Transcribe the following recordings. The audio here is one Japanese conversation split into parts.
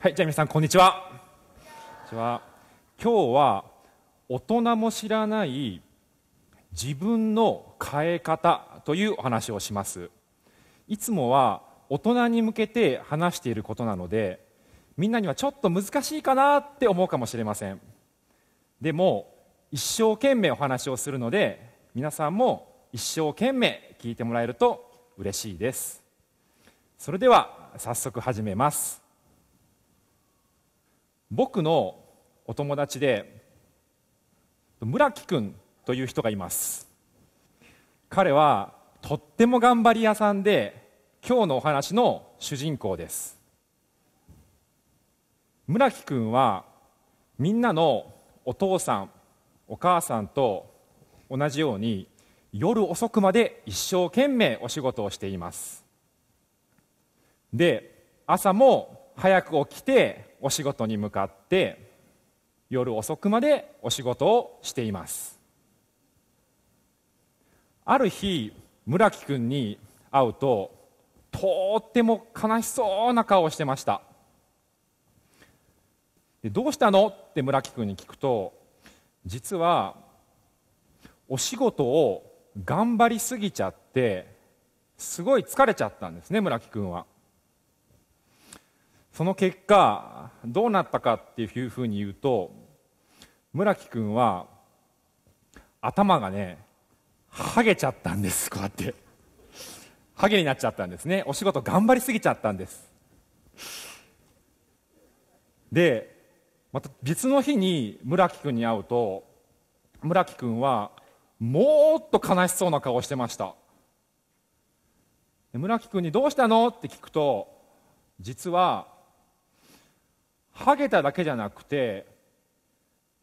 はい、じゃあ皆さんこんにちは。こんにちは。今日は大人も知らない自分の変え方というお話をします。いつもは大人に向けて話していることなので、みんなにはちょっと難しいかなって思うかもしれません。でも一生懸命お話をするので、皆さんも一生懸命聞いてもらえると嬉しいです。それでは早速始めます。僕のお友達で村木君という人がいます彼はとっても頑張り屋さんで今日のお話の主人公です村木君はみんなのお父さんお母さんと同じように夜遅くまで一生懸命お仕事をしていますで朝も早く起きてお仕事に向かって夜遅くまでお仕事をしていますある日村木君に会うととっても悲しそうな顔をしてましたでどうしたのって村木君に聞くと実はお仕事を頑張りすぎちゃってすごい疲れちゃったんですね村木君は。その結果どうなったかっていうふうに言うと村木君は頭がねハゲちゃったんですこうやってハゲになっちゃったんですねお仕事頑張りすぎちゃったんですでまた別の日に村木君に会うと村木君はもっと悲しそうな顔してました村木君に「どうしたの?」って聞くと実はハゲただけじゃなくて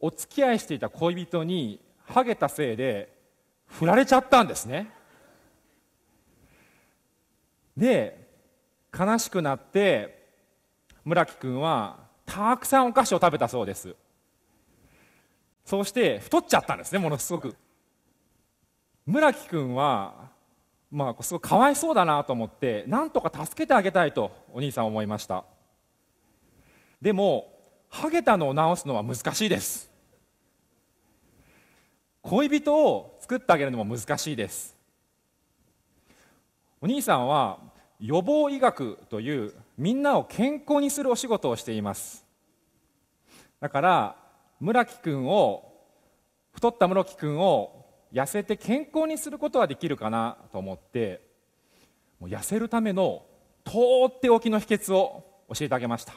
お付き合いしていた恋人にハゲたせいで振られちゃったんですねで悲しくなって村木君はたくさんお菓子を食べたそうですそうして太っちゃったんですねものすごく村木君はまあすごいかわいそうだなと思ってなんとか助けてあげたいとお兄さん思いましたでもハゲたのを直すのは難しいです恋人を作ってあげるのも難しいですお兄さんは予防医学というみんなを健康にするお仕事をしていますだから村木君を太った室木君を痩せて健康にすることはできるかなと思ってもう痩せるためのとっておきの秘訣を教えてあげました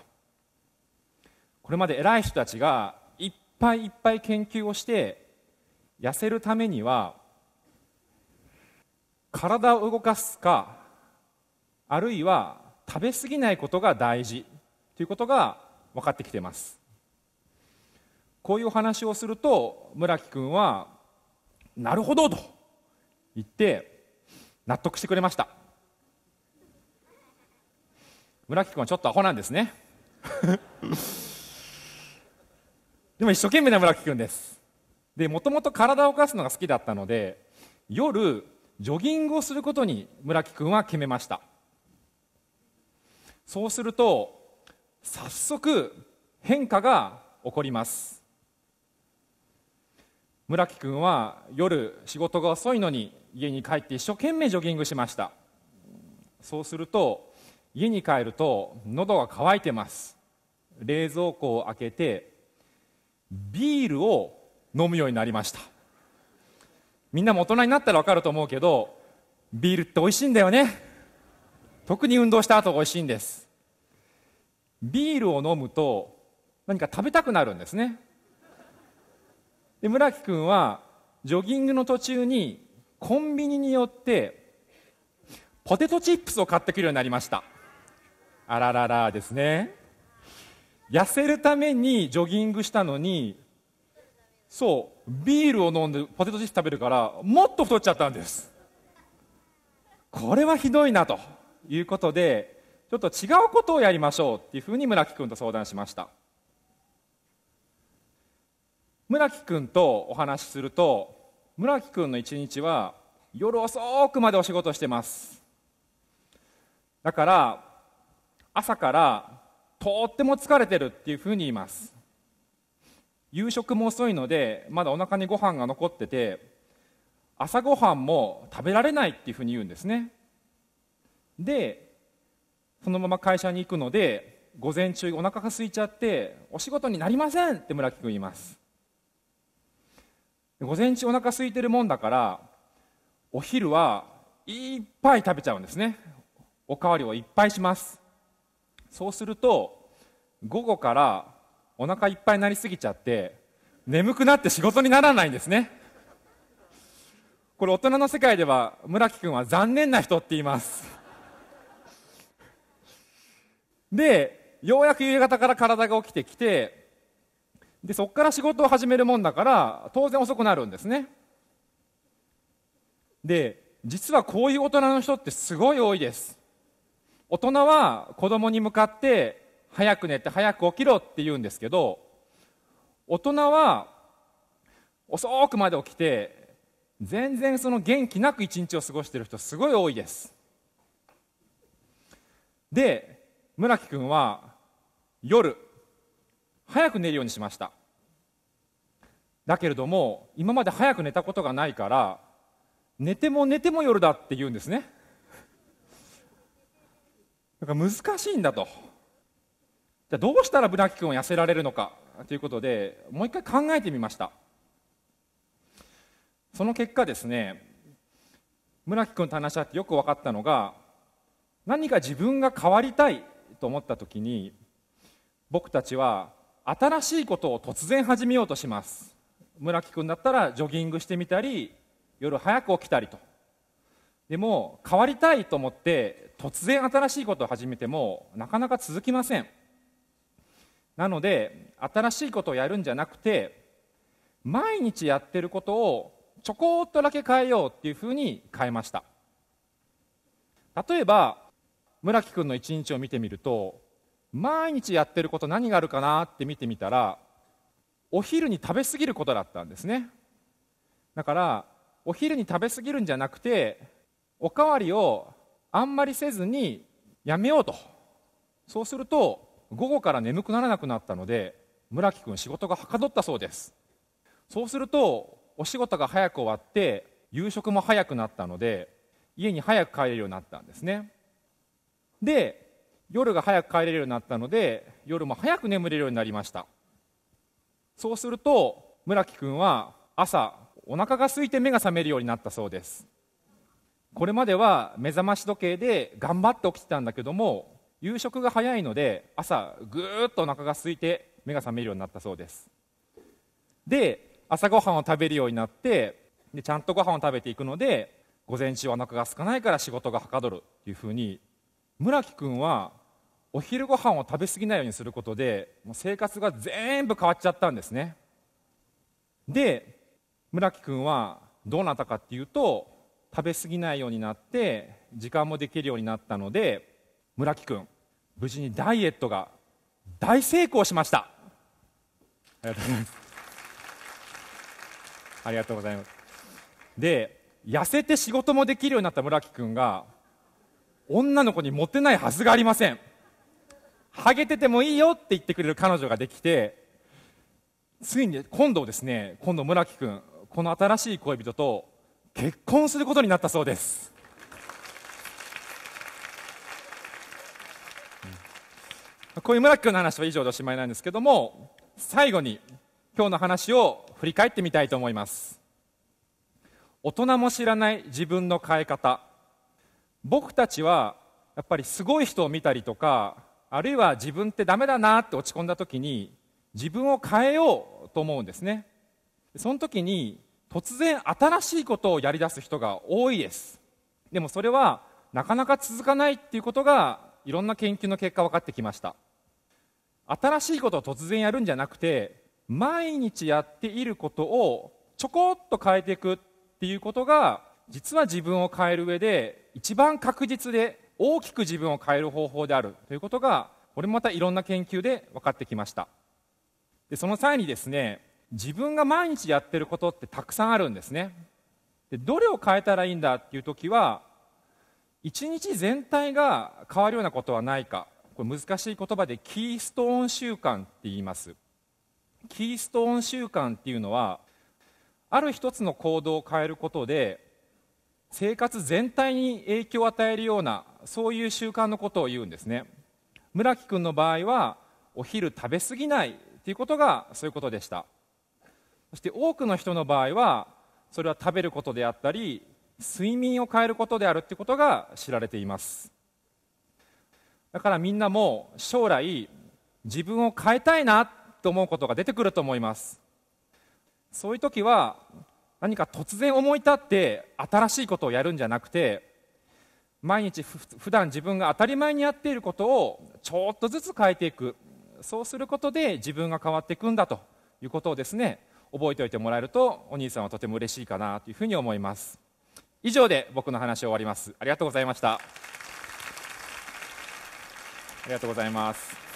これまで偉い人たちがいっぱいいっぱい研究をして痩せるためには体を動かすかあるいは食べ過ぎないことが大事ということが分かってきてますこういう話をすると村木君は「なるほど」と言って納得してくれました村木君はちょっとアホなんですねでも一生懸命な村木くんです。で、もともと体を動かすのが好きだったので、夜、ジョギングをすることに村木くんは決めました。そうすると、早速変化が起こります。村木君は夜仕事が遅いのに家に帰って一生懸命ジョギングしましたそうすると家に帰ると喉が渇いてます冷蔵庫を開けてビールを飲むようになりましたみんなも大人になったら分かると思うけどビールって美味しいんだよね特に運動した後が美味しいんですビールを飲むと何か食べたくなるんですねで村木君はジョギングの途中にコンビニによってポテトチップスを買ってくるようになりましたあらららですね痩せるためにジョギングしたのにそうビールを飲んでポテトチップ食べるからもっと太っちゃったんですこれはひどいなということでちょっと違うことをやりましょうっていうふうに村木君と相談しました村木君とお話しすると村木君の一日は夜遅くまでお仕事してますだから朝からとっても疲れてるっていうふうに言います夕食も遅いのでまだお腹にご飯が残ってて朝ごはんも食べられないっていうふうに言うんですねでそのまま会社に行くので午前中お腹が空いちゃってお仕事になりませんって村木君言います午前中お腹空いてるもんだからお昼はいっぱい食べちゃうんですねおかわりをいっぱいしますそうすると午後からお腹いっぱいになりすぎちゃって眠くなって仕事にならないんですねこれ大人の世界では村木君は残念な人って言いますでようやく夕方から体が起きてきてでそこから仕事を始めるもんだから当然遅くなるんですねで実はこういう大人の人ってすごい多いです大人は子供に向かって早く寝て早く起きろって言うんですけど、大人は遅くまで起きて、全然その元気なく一日を過ごしている人すごい多いです。で、村木君は夜、早く寝るようにしました。だけれども、今まで早く寝たことがないから、寝ても寝ても夜だって言うんですね。だから難しいんだとじゃあどうしたらブラッキ君を痩せられるのかということでもう一回考えてみましたその結果ですね村木君と話し合ってよく分かったのが何か自分が変わりたいと思った時に僕たちは新しいことを突然始めようとします村木君だったらジョギングしてみたり夜早く起きたりとでも変わりたいと思って突然新しいことを始めてもなかなか続きませんなので新しいことをやるんじゃなくて毎日やってることをちょこっとだけ変えようっていうふうに変えました例えば村木君の一日を見てみると毎日やってること何があるかなって見てみたらお昼に食べ過ぎることだったんですねだからお昼に食べ過ぎるんじゃなくておかわりをあんまりせずにやめようとそうすると午後から眠くならなくなったので村木君仕事がはかどったそうですそうするとお仕事が早く終わって夕食も早くなったので家に早く帰れるようになったんですねで夜が早く帰れるようになったので夜も早く眠れるようになりましたそうすると村木君は朝お腹が空いて目が覚めるようになったそうですこれまでは目覚まし時計で頑張って起きてたんだけども夕食が早いので朝ぐーっとお腹が空いて目が覚めるようになったそうですで朝ごはんを食べるようになってでちゃんとご飯を食べていくので午前中お腹が空かないから仕事がはかどるっていうふうに村木君はお昼ご飯を食べ過ぎないようにすることでもう生活が全部変わっちゃったんですねで村木君はどうなったかっていうと食べ過ぎないようになって時間もできるようになったので村木君無事にダイエットが大成功しましたありがとうございますありがとうございますで痩せて仕事もできるようになった村木君が女の子にモテないはずがありませんハゲててもいいよって言ってくれる彼女ができてついに今度ですね今度村木君この新しい恋人と結婚することになったそうです、こういう村木君の話は以上でおしまいなんですけども最後に今日の話を振り返ってみたいと思います大人も知らない自分の変え方僕たちはやっぱりすごい人を見たりとかあるいは自分ってダメだなって落ち込んだ時に自分を変えようと思うんですねその時に突然新しいことをやり出す人が多いですでもそれはなかなか続かないっていうことがいろんな研究の結果分かってきました新しいことを突然やるんじゃなくて毎日やっていることをちょこっと変えていくっていうことが実は自分を変える上で一番確実で大きく自分を変える方法であるということがこれもまたいろんな研究で分かってきましたでその際にですね自分が毎日やってることってたくさんあるんですねでどれを変えたらいいんだっていう時は一日全体が変わるようなことはないかこれ難しい言葉でキーストーン習慣って言いますキーストーン習慣っていうのはある一つの行動を変えることで生活全体に影響を与えるようなそういう習慣のことを言うんですね村木君の場合はお昼食べ過ぎないっていうことがそういうことでしたそして多くの人の場合はそれは食べることであったり睡眠を変えることであるってことが知られていますだからみんなも将来自分を変えたいなと思うことが出てくると思いますそういう時は何か突然思い立って新しいことをやるんじゃなくて毎日普段自分が当たり前にやっていることをちょっとずつ変えていくそうすることで自分が変わっていくんだということをですね覚えておいてもらえるとお兄さんはとても嬉しいかなというふうに思います以上で僕の話を終わりますありがとうございましたありがとうございます